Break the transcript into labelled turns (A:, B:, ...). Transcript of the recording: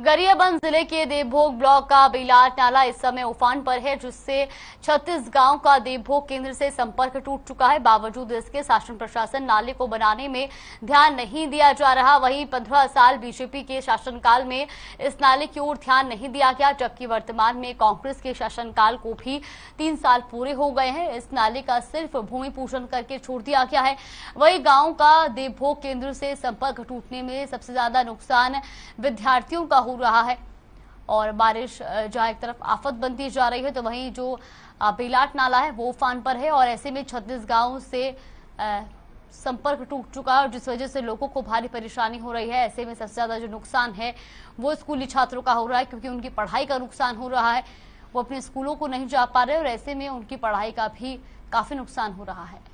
A: गरियाबंद जिले के देवभोग ब्लॉक का बेलाट नाला इस समय उफान पर है जिससे 36 गांव का देवभोग केंद्र से संपर्क टूट चुका है बावजूद इसके शासन प्रशासन नाले को बनाने में ध्यान नहीं दिया जा रहा वहीं 15 साल बीजेपी के शासनकाल में इस नाले की ओर ध्यान नहीं दिया गया जबकि वर्तमान में कांग्रेस के शासनकाल को भी तीन साल पूरे हो गए हैं इस नाले का सिर्फ भूमि पूजन करके छोड़ दिया गया है वही गांव का देवभोग केंद्र से संपर्क टूटने में सबसे ज्यादा नुकसान विद्यार्थियों का हो रहा है और बारिश जहां एक तरफ आफत बनती जा रही है तो वहीं जो बेलाट नाला है वो उफान पर है और ऐसे में छत्तीस गांव से संपर्क टूट चुका है और जिस वजह से लोगों को भारी परेशानी हो रही है ऐसे में सबसे ज्यादा जो नुकसान है वो स्कूली छात्रों का हो रहा है क्योंकि उनकी पढ़ाई का नुकसान हो रहा है वो अपने स्कूलों को नहीं जा पा रहे और ऐसे में उनकी पढ़ाई का भी काफी नुकसान हो रहा है